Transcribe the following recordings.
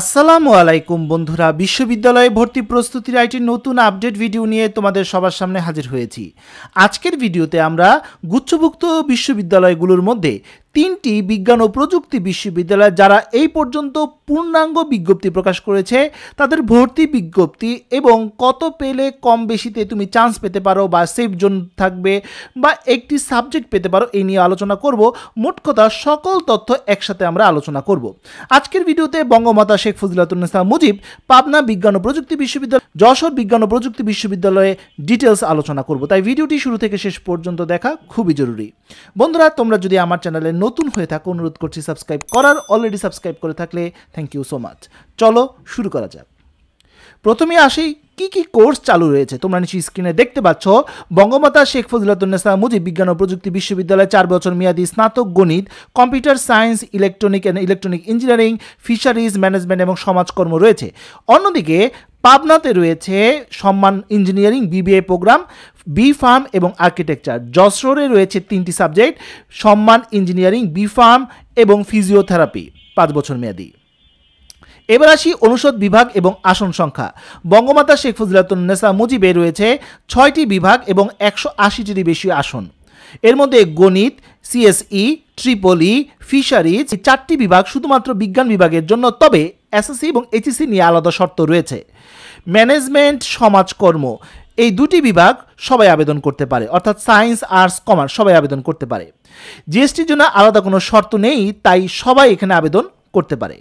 আসসালামু আলাইকুম বন্ধুরা বিশ্ববিদ্যালয়ে ভর্তি প্রস্তুতির আইটি নতুন আপডেট ভিডিও নিয়ে তোমাদের সবার সামনে হাজির হয়েছি আজকের ভিডিওতে আমরা গুচ্ছভুক্ত বিশ্ববিদ্যালয়গুলোর মধ্যে তিনটি বিজ্ঞান ও প্রযুক্তি বিশ্ববিদ্যালয় যারা এই পর্যন্ত পূর্ণাঙ্গ বিজ্ঞপ্তি প্রকাশ করেছে তাদের ভর্তি বিজ্ঞপ্তি এবং কত পেলে কম বেশিতে তুমি চান্স পেতে পারো বা সেফ জোন থাকবে বা একটি সাবজেক্ট পেতে পারো এই নিয়ে আলোচনা করব মোট কথা সকল তথ্য একসাথে আমরা আলোচনা করব আজকের ভিডিওতে বঙ্গমাতা শেখ ফজিলাতুন্নেসা মুজিব পাবনা বিজ্ঞান ও প্রযুক্তি বিশ্ববিদ্যালয় যশোর বিজ্ঞান ও প্রযুক্তি বিশ্ববিদ্যালয়ে ডিটেলস আলোচনা করব তাই ভিডিওটি শুরু থেকে শেষ পর্যন্ত দেখা খুবই জরুরি বন্ধুরা তোমরা যদি আমার চ্যানেলে নতুন হয়ে থাকো অনুরোধ করছি সাবস্ক্রাইব করার অলরেডি সাবস্ক্রাইব করে থাকলে থ্যাংক ইউ সো মাচ চলো শুরু করা যাক প্রথমে আসি কি কি কোর্স চালু রয়েছে তোমরা নিশ্চয়ই স্ক্রিনে দেখতে পাচ্ছ বঙ্গমাতা শেখ ফজিলাতুন্নেসা মুজিব বিজ্ঞান ও প্রযুক্তি বিশ্ববিদ্যালয়ে চার বছর মেয়াদী স্নাতক গণিত computer science electronic and electronic engineering fisheries management এবং সমাজকর্ম রয়েছে অন্যদিকে পাবনাতে রয়েছে সম্মান engineering BBA program B pharm এবং আর্কিটেকচার যশোরে রয়েছে তিনটি সাবজেক্ট সম্মান ইঞ্জিনিয়ারিং বি ফার্ম এবং ফিজিওথেরাপি পাঁচ বছর মেয়াদি এবার আসি অনুষদ বিভাগ এবং আসন সংখ্যা বঙ্গমাতা শেখ ফজিলাতুন্নেসা মুজিবে রয়েছে ছয়টি বিভাগ এবং একশো আশিটিরই বেশি আসন এর মধ্যে গণিত সিএসই ট্রিপলি ফিশারিজ চারটি বিভাগ শুধুমাত্র বিজ্ঞান বিভাগের জন্য তবে এসএসসি এবং এইচএসসি নিয়ে আলাদা শর্ত রয়েছে ম্যানেজমেন্ট সমাজকর্ম এই দুটি বিভাগ সবাই আবেদন করতে পারে অর্থাৎ সায়েন্স আর্টস কমার্স সবাই আবেদন করতে পারে জিএসটির জন্য আলাদা কোনো শর্ত নেই তাই সবাই এখানে আবেদন করতে পারে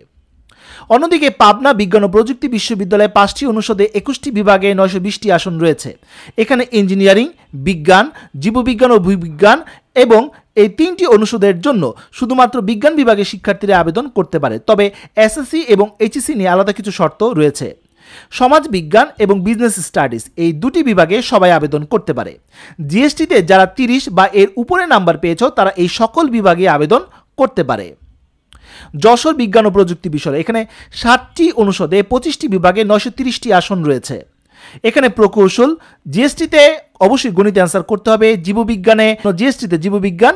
অন্যদিকে পাবনা বিজ্ঞান ও প্রযুক্তি বিশ্ববিদ্যালয়ে পাঁচটি অনুষদে একুশটি বিভাগে নয়শো বিশটি আসন রয়েছে এখানে ইঞ্জিনিয়ারিং বিজ্ঞান জীববিজ্ঞান ও ভূবিজ্ঞান এবং এই তিনটি অনুষদের জন্য শুধুমাত্র বিজ্ঞান বিভাগের শিক্ষার্থীরা আবেদন করতে পারে তবে এসএসসি এবং এইচএসসি নিয়ে আলাদা কিছু শর্ত রয়েছে সমাজ বিজ্ঞান এবং বিজনেস স্টাডিজ এই দুটি বিভাগে সবাই আবেদন করতে পারে জিএসটিতে যারা তিরিশ বা এর উপরে নাম্বার পেয়েছ তারা এই সকল বিভাগে আবেদন করতে পারে যশোর বিজ্ঞান ও প্রযুক্তি বিষয় এখানে ষাটটি অনুষদে পঁচিশটি বিভাগে নয়শো তিরিশটি আসন রয়েছে এখানে প্রকৌশল জিএসটিতে অবশ্যই গণিত অ্যান্সার করতে হবে জীববিজ্ঞানে জিএসটিতে জীববিজ্ঞান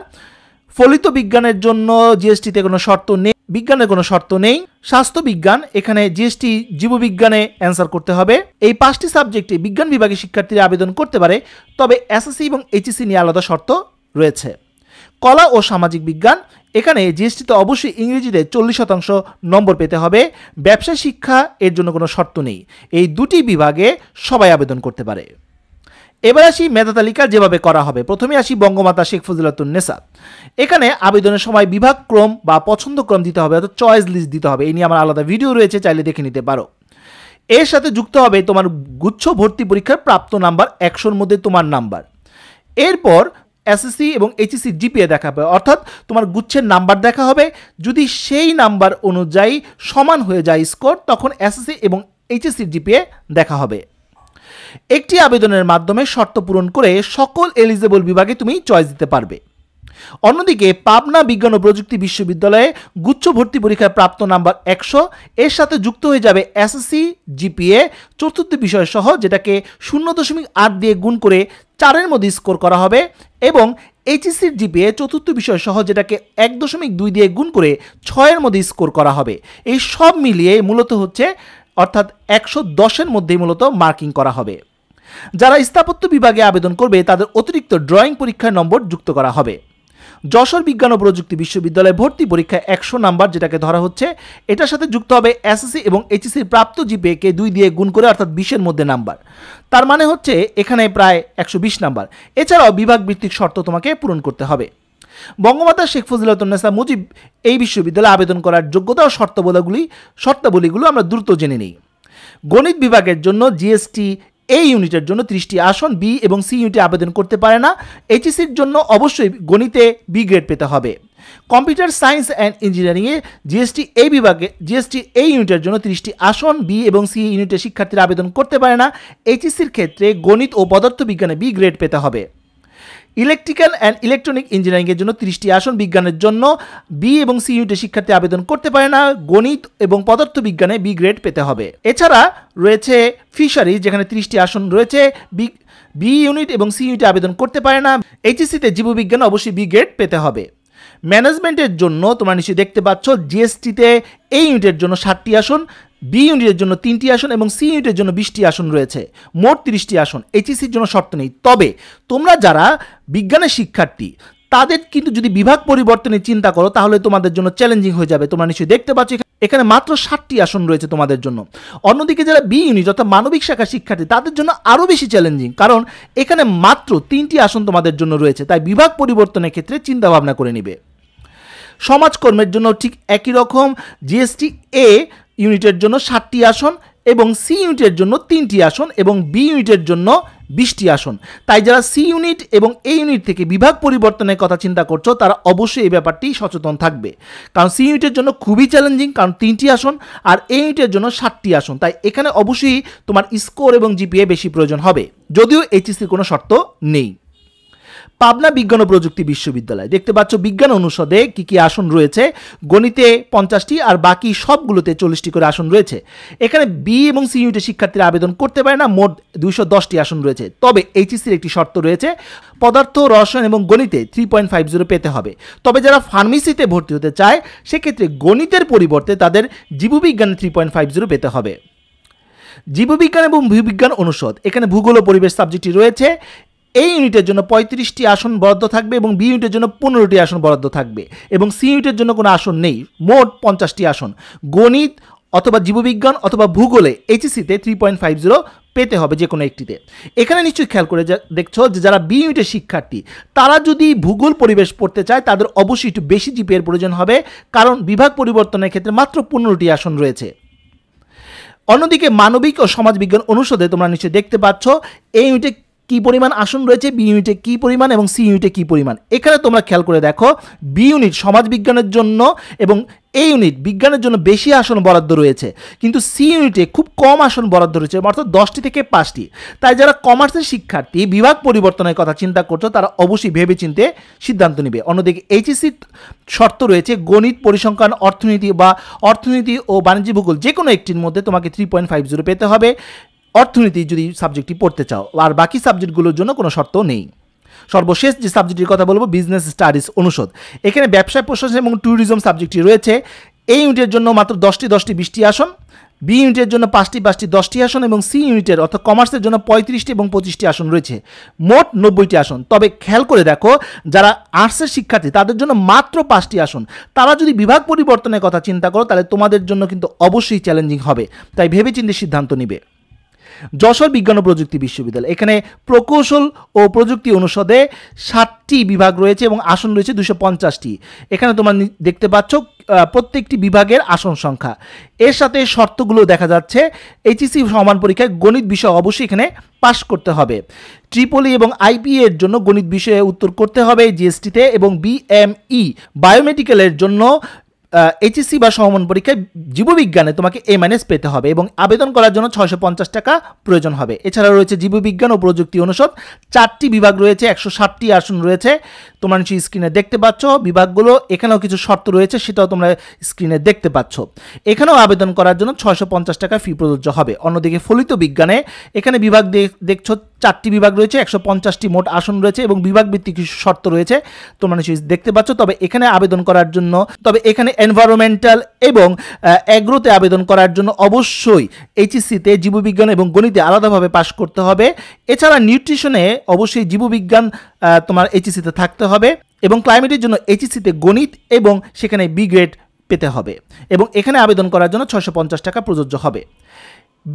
ফলিত বিজ্ঞানের জন্য জিএসটিতে কোনো শর্ত নেই বিজ্ঞানের কোনো শর্ত নেই স্বাস্থ্য বিজ্ঞান এখানে জিএসটি জীববিজ্ঞানে অ্যান্সার করতে হবে এই পাঁচটি সাবজেক্টে বিজ্ঞান বিভাগের শিক্ষার্থীরা আবেদন করতে পারে তবে এসএসসি এবং এইচএসসি নিয়ে আলাদা শর্ত রয়েছে কলা ও সামাজিক বিজ্ঞান এখানে জিএসটিতে অবশ্যই ইংরেজিতে চল্লিশ শতাংশ নম্বর পেতে হবে ব্যবসা শিক্ষা এর জন্য কোনো শর্ত নেই এই দুটি বিভাগে সবাই আবেদন করতে পারে এবার আসি মেধা তালিকা যেভাবে করা হবে প্রথমে আসি বঙ্গমাতা শেখ ফজিলাতুন্নেসা এখানে আবেদনের সময় বিভাগক্রম বা পছন্দক্রম দিতে হবে অর্থাৎ চয়েস লিস্ট দিতে হবে এই নিয়ে আমার আলাদা ভিডিও রয়েছে চাইলে দেখে নিতে পারো এর সাথে যুক্ত হবে তোমার গুচ্ছ ভর্তি পরীক্ষার প্রাপ্ত নাম্বার একশোর মধ্যে তোমার নাম্বার এরপর এসএসসি এবং এইচএসসি জিপিএ দেখা হবে অর্থাৎ তোমার গুচ্ছের নাম্বার দেখা হবে যদি সেই নাম্বার অনুযায়ী সমান হয়ে যায় স্কোর তখন এসএসসি এবং এইচএসসি জিপিএ দেখা হবে একটি আবেদনের মাধ্যমে শর্ত পূরণ করে সকল এলিজেবল বিভাগে তুমি চয়েস দিতে পারবে অন্যদিকে পাবনা বিজ্ঞান ও প্রযুক্তি বিশ্ববিদ্যালয়ে গুচ্ছ ভর্তি পরীক্ষায় প্রাপ্ত নাম্বার একশো এর সাথে যুক্ত হয়ে যাবে এসএসসি জিপিএ চতুর্থ বিষয় সহ যেটাকে শূন্য দশমিক আট দিয়ে গুণ করে চারের মধ্যে স্কোর করা হবে এবং এইচএসসির জিপিএ চতুর্থ বিষয় সহ যেটাকে এক দশমিক দুই দিয়ে গুণ করে ছয়ের মধ্যে স্কোর করা হবে এই সব মিলিয়ে মূলত হচ্ছে অর্থাৎ একশো দশের মধ্যেই মূলত মার্কিং করা হবে যারা স্থাপত্য বিভাগে আবেদন করবে তাদের অতিরিক্ত ড্রয়িং পরীক্ষার নম্বর যুক্ত করা হবে যশোর বিজ্ঞান ও প্রযুক্তি বিশ্ববিদ্যালয়ে ভর্তি পরীক্ষায় একশো নাম্বার যেটাকে ধরা হচ্ছে এটার সাথে যুক্ত হবে এসএসসি এবং এইচএসসির প্রাপ্ত জিপিএকে দুই দিয়ে গুণ করে অর্থাৎ বিশের মধ্যে নাম্বার তার মানে হচ্ছে এখানে প্রায় একশো বিশ নাম্বার এছাড়াও বিভাগ ভিত্তিক শর্ত তোমাকে পূরণ করতে হবে বঙ্গমাতা শেখ ফজিলাতুন্নেসা মুজিব এই বিশ্ববিদ্যালয়ে আবেদন করার যোগ্যতা ও শর্তাবলীগুলি শর্তাবলীগুলো আমরা দ্রুত জেনে নিই গণিত বিভাগের জন্য জিএসটি এ ইউনিটের জন্য ত্রিশটি আসন বি এবং সি ইউনিটে আবেদন করতে পারে না এইচএসির জন্য অবশ্যই গণিতে বি গ্রেড পেতে হবে কম্পিউটার সায়েন্স অ্যান্ড ইঞ্জিনিয়ারিংয়ে জিএসটি এই বিভাগে জিএসটি এই ইউনিটের জন্য ত্রিশটি আসন বি এবং সি ইউনিটে শিক্ষার্থীরা আবেদন করতে পারে না এইচএসির ক্ষেত্রে গণিত ও পদার্থবিজ্ঞানে বি গ্রেড পেতে হবে ইলেকট্রিক্যাল অ্যান্ড ইলেকট্রনিক ইঞ্জিনিয়ারিংয়ের জন্য তিরিশটি আসন বিজ্ঞানের জন্য বি এবং সি ইউটে শিক্ষার্থী আবেদন করতে পারে না গণিত এবং পদার্থবিজ্ঞানে বি গ্রেড পেতে হবে এছাড়া রয়েছে ফিশারিজ যেখানে তিরিশটি আসন রয়েছে বি বি ইউনিট এবং সি ইউটে আবেদন করতে পারে না এইচএসসিতে জীববিজ্ঞানে অবশ্যই বি গ্রেড পেতে হবে ম্যানেজমেন্টের জন্য তোমরা নিশ্চয়ই দেখতে পাচ্ছ জিএসটিতে এই ইউনিটের জন্য ষাটটি আসন বি ইউনিটের জন্য তিনটি আসন এবং সি ইউনিটের জন্য বিশটি আসন রয়েছে মোট তিরিশটি আসন এইচএসির e জন্য শর্ত নেই তবে তোমরা যারা বিজ্ঞানের শিক্ষার্থী তাদের কিন্তু যদি বিভাগ পরিবর্তনের চিন্তা করো তাহলে তোমাদের জন্য চ্যালেঞ্জিং হয়ে যাবে তোমরা নিশ্চয়ই দেখতে পাচ্ছ এখানে মাত্র ষাটটি আসন রয়েছে তোমাদের জন্য অন্যদিকে যারা বি ইউনিট অর্থাৎ মানবিক শাখার শিক্ষার্থী তাদের জন্য আরও বেশি চ্যালেঞ্জিং কারণ এখানে মাত্র তিনটি আসন তোমাদের জন্য রয়েছে তাই বিভাগ পরিবর্তনের ক্ষেত্রে চিন্তাভাবনা করে নিবে সমাজকর্মের জন্য ঠিক একই রকম জিএসটি এ ইউনিটের জন্য সাতটি আসন এবং সি ইউনিটের জন্য তিনটি আসন এবং বি ইউনিটের জন্য বিশটি আসন তাই যারা সি ইউনিট এবং এ ইউনিট থেকে বিভাগ পরিবর্তনের কথা চিন্তা করছো তারা অবশ্যই এই ব্যাপারটি সচেতন থাকবে কারণ সি ইউনিটের জন্য খুবই চ্যালেঞ্জিং কারণ তিনটি আসন আর এ ইউনিটের জন্য সাতটি আসন তাই এখানে অবশ্যই তোমার স্কোর এবং জিপিএ বেশি প্রয়োজন হবে যদিও এইচএসসির কোনো শর্ত নেই পাবনা বিজ্ঞান ও প্রযুক্তি বিশ্ববিদ্যালয় দেখতে পাচ্ছ বিজ্ঞান অনুষদে কি কি আসন রয়েছে গণিতে পঞ্চাশটি আর বাকি সবগুলোতে চল্লিশটি করে আসন রয়েছে এখানে বি এবং সি ইউটে শিক্ষার্থীরা আবেদন করতে পারে না মোট দুইশো দশটি আসন রয়েছে তবে এইচএসির একটি শর্ত রয়েছে পদার্থ রসায়ন এবং গণিতে থ্রি পয়েন্ট ফাইভ জিরো পেতে হবে তবে যারা ফার্মেসিতে ভর্তি হতে চায় সেক্ষেত্রে গণিতের পরিবর্তে তাদের জীববিজ্ঞানে থ্রি পয়েন্ট ফাইভ জিরো পেতে হবে জীববিজ্ঞান এবং ভূবিজ্ঞান অনুষদ এখানে ভূগোল ও পরিবেশ সাবজেক্টটি রয়েছে এই ইউনিটের জন্য পঁয়ত্রিশটি আসন বরাদ্দ থাকবে এবং বি ইউনিটের জন্য পনেরোটি আসন বরাদ্দ থাকবে এবং সি ইউনিটের জন্য কোনো আসন নেই মোট পঞ্চাশটি আসন গণিত অথবা জীববিজ্ঞান অথবা ভূগোলে এইচএসিতে থ্রি পয়েন্ট ফাইভ জিরো পেতে হবে যে কোনো একটিতে এখানে নিশ্চয়ই খেয়াল করে দেখছো যে যারা বি ইউনিটের শিক্ষার্থী তারা যদি ভূগোল পরিবেশ পড়তে চায় তাদের অবশ্যই একটু বেশি জিপিএর প্রয়োজন হবে কারণ বিভাগ পরিবর্তনের ক্ষেত্রে মাত্র পনেরোটি আসন রয়েছে অন্যদিকে মানবিক ও সমাজবিজ্ঞান অনুষদে তোমরা নিশ্চয়ই দেখতে পাচ্ছ এই ইউনিটে কি পরিমাণ আসন রয়েছে বি ইউনিটে কি পরিমাণ এবং সি ইউনিটে কি পরিমাণ এখানে তোমরা খেয়াল করে দেখো বি ইউনিট সমাজ বিজ্ঞানের জন্য এবং এ ইউনিট বিজ্ঞানের জন্য বেশি আসন বরাদ্দ রয়েছে কিন্তু সি ইউনিটে খুব কম আসন বরাদ্দ রয়েছে অর্থাৎ দশটি থেকে পাঁচটি তাই যারা কমার্সের শিক্ষার্থী বিভাগ পরিবর্তনের কথা চিন্তা করছো তারা অবশ্যই ভেবে চিনতে সিদ্ধান্ত নেবে অন্যদিকে এইচএসসি e শর্ত রয়েছে গণিত পরিসংখ্যান অর্থনীতি বা অর্থনীতি ও বাণিজ্য ভূগোল যে কোনো একটির মধ্যে তোমাকে থ্রি পয়েন্ট ফাইভ জিরো পেতে হবে অর্থনীতি যদি সাবজেক্টটি পড়তে চাও আর বাকি সাবজেক্টগুলোর জন্য কোনো শর্ত নেই সর্বশেষ যে সাবজেক্টটির কথা বলবো বিজনেস স্টাডিজ অনুষদ এখানে ব্যবসায় প্রশাসন এবং ট্যুরিজম সাবজেক্টটি রয়েছে এই ইউনিটের জন্য মাত্র দশটি দশটি বিশটি আসন বি ইউনিটের জন্য পাঁচটি পাঁচটি দশটি আসন এবং সি ইউনিটের অর্থাৎ কমার্সের জন্য পঁয়ত্রিশটি এবং পঁচিশটি আসন রয়েছে মোট নব্বইটি আসন তবে খেয়াল করে দেখো যারা আর্টসের শিক্ষার্থী তাদের জন্য মাত্র পাঁচটি আসন তারা যদি বিভাগ পরিবর্তনের কথা চিন্তা করো তাহলে তোমাদের জন্য কিন্তু অবশ্যই চ্যালেঞ্জিং হবে তাই ভেবেচিন্তে সিদ্ধান্ত নিবে যশোর বিজ্ঞান ও প্রযুক্তি বিশ্ববিদ্যালয় এখানে প্রকৌশল ও প্রযুক্তি অনুষদে সাতটি বিভাগ রয়েছে এবং আসন রয়েছে দুশো পঞ্চাশটি এখানে তোমার দেখতে পাচ্ছ প্রত্যেকটি বিভাগের আসন সংখ্যা এর সাথে শর্তগুলো দেখা যাচ্ছে এইচএসি সমান পরীক্ষায় গণিত বিষয় অবশ্যই এখানে পাশ করতে হবে ট্রিপলি এবং আইপি এর জন্য গণিত বিষয়ে উত্তর করতে হবে জিএসটিতে এবং বিএমই বায়োমেডিক্যালের জন্য এইচএসসি বা সমন পরীক্ষায় জীববিজ্ঞানে তোমাকে এ মাইনাস পেতে হবে এবং আবেদন করার জন্য ছয়শো পঞ্চাশ টাকা প্রয়োজন হবে এছাড়া রয়েছে জীববিজ্ঞান ও প্রযুক্তি অনুষদ চারটি বিভাগ রয়েছে একশো ষাটটি আসন রয়েছে তোমরা নিশ্চয়ই স্ক্রিনে দেখতে পাচ্ছ বিভাগগুলো এখানেও কিছু শর্ত রয়েছে সেটাও তোমরা স্ক্রিনে দেখতে পাচ্ছ এখানেও আবেদন করার জন্য ছয়শো পঞ্চাশ টাকা ফি প্রযোজ্য হবে অন্যদিকে ফলিত বিজ্ঞানে এখানে বিভাগ দেখছ চারটি বিভাগ রয়েছে একশো পঞ্চাশটি মোট আসন রয়েছে এবং বিভাগ ভিত্তিক কিছু শর্ত রয়েছে তোমরা নিশ্চয়ই দেখতে পাচ্ছ তবে এখানে আবেদন করার জন্য তবে এখানে এনভায়রনমেন্টাল এবং অ্যাগ্রোতে আবেদন করার জন্য অবশ্যই এইচএসসিতে জীববিজ্ঞান এবং গণিতে আলাদাভাবে পাশ করতে হবে এছাড়া নিউট্রিশনে অবশ্যই জীববিজ্ঞান তোমার এইচএসসিতে থাকতে হবে এবং ক্লাইমেটের জন্য এইচএসসিতে গণিত এবং সেখানে বি গ্রেড পেতে হবে এবং এখানে আবেদন করার জন্য ছশো টাকা প্রযোজ্য হবে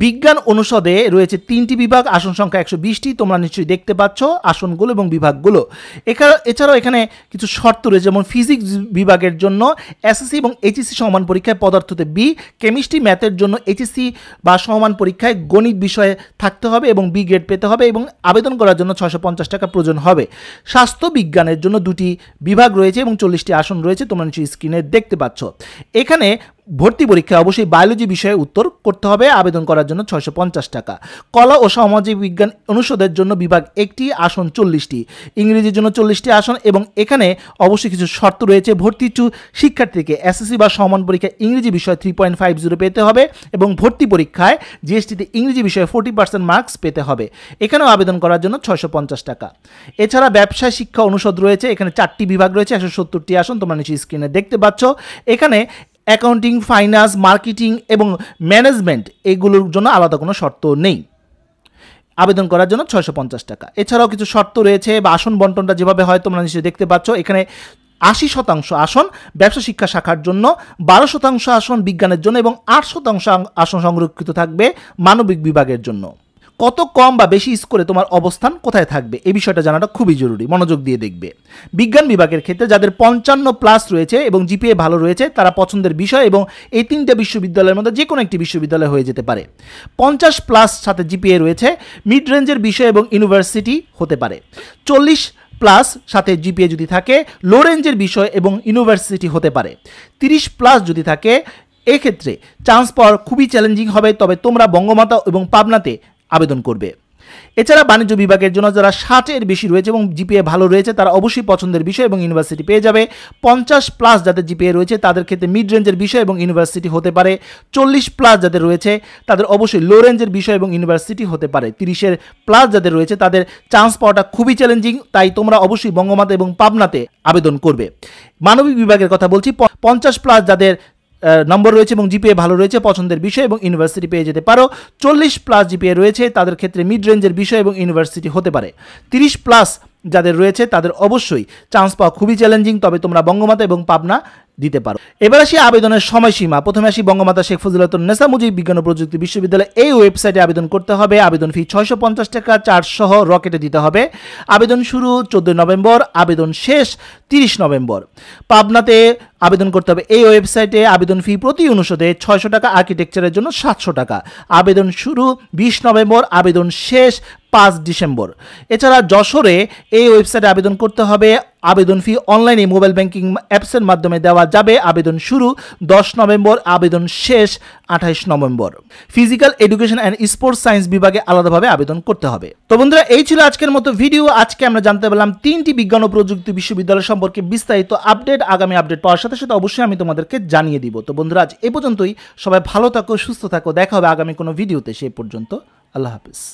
বিজ্ঞান অনুষদে রয়েছে তিনটি বিভাগ আসন সংখ্যা একশো বিশটি তোমরা নিশ্চয়ই দেখতে পাচ্ছ আসনগুলো এবং বিভাগগুলো এছাড়াও এখানে কিছু শর্ত রয়েছে যেমন ফিজিক্স বিভাগের জন্য এসএসসি এবং এইচএসসি সমান পরীক্ষায় পদার্থতে বি কেমিস্ট্রি ম্যাথের জন্য এইচএসসি বা সমান পরীক্ষায় গণিত বিষয়ে থাকতে হবে এবং বি গ্রেড পেতে হবে এবং আবেদন করার জন্য ছশো পঞ্চাশ টাকা প্রয়োজন হবে স্বাস্থ্য বিজ্ঞানের জন্য দুটি বিভাগ রয়েছে এবং চল্লিশটি আসন রয়েছে তোমরা নিশ্চয়ই স্ক্রিনে দেখতে পাচ্ছ এখানে ভর্তি পরীক্ষায় অবশ্যই বায়োলজি বিষয়ে উত্তর করতে হবে আবেদন করার জন্য ছয়শো পঞ্চাশ টাকা কলা ও সামাজিক বিজ্ঞান অনুষদের জন্য বিভাগ একটি আসন চল্লিশটি ইংরেজির জন্য চল্লিশটি আসন এবং এখানে অবশ্যই কিছু শর্ত রয়েছে ভর্তি শিক্ষার্থীকে এসএসসি বা সমান পরীক্ষায় ইংরেজি বিষয়ে থ্রি পয়েন্ট ফাইভ জিরো পেতে হবে এবং ভর্তি পরীক্ষায় জিএসটিতে ইংরেজি বিষয়ে ফোর্টি পার্সেন্ট মার্কস পেতে হবে এখানেও আবেদন করার জন্য ছয়শো পঞ্চাশ টাকা এছাড়া ব্যবসায় শিক্ষা অনুষদ রয়েছে এখানে চারটি বিভাগ রয়েছে একশো সত্তরটি আসন তোমরা নিচে স্ক্রিনে দেখতে পাচ্ছ এখানে অ্যাকাউন্টিং ফাইন্যান্স মার্কেটিং এবং ম্যানেজমেন্ট এগুলোর জন্য আলাদা কোনো শর্ত নেই আবেদন করার জন্য ছয়শো টাকা এছাড়াও কিছু শর্ত রয়েছে বা আসন বন্টনটা যেভাবে হয় তোমরা নিশ্চয়ই দেখতে পাচ্ছ এখানে আশি শতাংশ আসন ব্যবসা শিক্ষা শাখার জন্য বারো শতাংশ আসন বিজ্ঞানের জন্য এবং আট শতাংশ আসন সংরক্ষিত থাকবে মানবিক বিভাগের জন্য কত কম বা বেশি স্কোরে তোমার অবস্থান কোথায় থাকবে এই বিষয়টা জানাটা খুবই জরুরি মনোযোগ দিয়ে দেখবে বিজ্ঞান বিভাগের ক্ষেত্রে যাদের পঞ্চান্ন প্লাস রয়েছে এবং জিপিএ ভালো রয়েছে তারা পছন্দের বিষয় এবং এই তিনটা বিশ্ববিদ্যালয়ের মধ্যে যে কোনো একটি বিশ্ববিদ্যালয় হয়ে যেতে পারে পঞ্চাশ প্লাস সাথে জিপিএ রয়েছে মিড রেঞ্জের বিষয় এবং ইউনিভার্সিটি হতে পারে চল্লিশ প্লাস সাথে জিপিএ যদি থাকে লো রেঞ্জের বিষয় এবং ইউনিভার্সিটি হতে পারে তিরিশ প্লাস যদি থাকে এক্ষেত্রে চান্স পাওয়ার খুবই চ্যালেঞ্জিং হবে তবে তোমরা বঙ্গমাতা এবং পাবনাতে আবেদন করবে এছাড়া বাণিজ্য বিভাগের জন্য যারা ষাটের বেশি রয়েছে এবং জিপিএ ভালো রয়েছে তারা অবশ্যই পছন্দের বিষয় এবং ইউনিভার্সিটি পেয়ে যাবে পঞ্চাশ প্লাস যাদের জিপিএ রয়েছে তাদের ক্ষেত্রে মিড রেঞ্জের বিষয় এবং ইউনিভার্সিটি হতে পারে চল্লিশ প্লাস যাদের রয়েছে তাদের অবশ্যই লো রেঞ্জের বিষয় এবং ইউনিভার্সিটি হতে পারে তিরিশের প্লাস যাদের রয়েছে তাদের চান্স পাওয়াটা খুবই চ্যালেঞ্জিং তাই তোমরা অবশ্যই বঙ্গমাতা এবং পাবনাতে আবেদন করবে মানবিক বিভাগের কথা বলছি পঞ্চাশ প্লাস যাদের নম্বর রয়েছে এবং জিপিএ ভালো রয়েছে পছন্দের বিষয় এবং ইউনিভার্সিটি পেয়ে যেতে পারো চল্লিশ প্লাস জিপিএ রয়েছে তাদের ক্ষেত্রে মিড রেঞ্জের বিষয় এবং ইউনিভার্সিটি হতে পারে তিরিশ প্লাস যাদের রয়েছে তাদের অবশ্যই চান্স পাওয়া খুবই চ্যালেঞ্জিং তবে তোমরা বঙ্গমাতা এবং পাবনা দিতে পারো এবার আসি আবেদনের সময়সীমা প্রথমে আসি বঙ্গমাতা শেখ নেসা মুজিব বিজ্ঞান ও প্রযুক্তি বিশ্ববিদ্যালয় এই ওয়েবসাইটে আবেদন করতে হবে আবেদন ফি ছয়শো পঞ্চাশ টাকা চারশো রকেটে দিতে হবে আবেদন শুরু চোদ্দোই নভেম্বর আবেদন শেষ তিরিশ নভেম্বর পাবনাতে আবেদন করতে হবে এই ওয়েবসাইটে আবেদন ফি প্রতি অনুষদে ছয়শো টাকা আর্কিটেকচারের জন্য সাতশো টাকা আবেদন শুরু বিশ নভেম্বর আবেদন শেষ পাঁচ ডিসেম্বর এছাড়া যশোরে এই ওয়েবসাইটে আবেদন করতে হবে আবেদন ফি অনলাইনে মোবাইল ব্যাংকিং অ্যাপসের মাধ্যমে দেওয়া যাবে আবেদন শুরু দশ নভেম্বর আবেদন শেষ আঠাইশ November physical education and sports science বিভাগে আলাদাভাবে আবেদন করতে হবে তো বন্ধুরা এই ছিল আজকের মতো ভিডিও আজকে আমরা জানতে পারলাম তিনটি বিজ্ঞান ও প্রযুক্তি বিশ্ববিদ্যালয় সম্পর্কে বিস্তারিত আপডেট আগামী আপডেট পাওয়ার সাথে সাথে অবশ্যই আমি তোমাদেরকে জানিয়ে দিব তো বন্ধুরা আজ এ পর্যন্তই সবাই ভালো থাকো সুস্থ থাকো দেখা হবে আগামী কোনো ভিডিওতে সেই পর্যন্ত আল্লাহ হাফিজ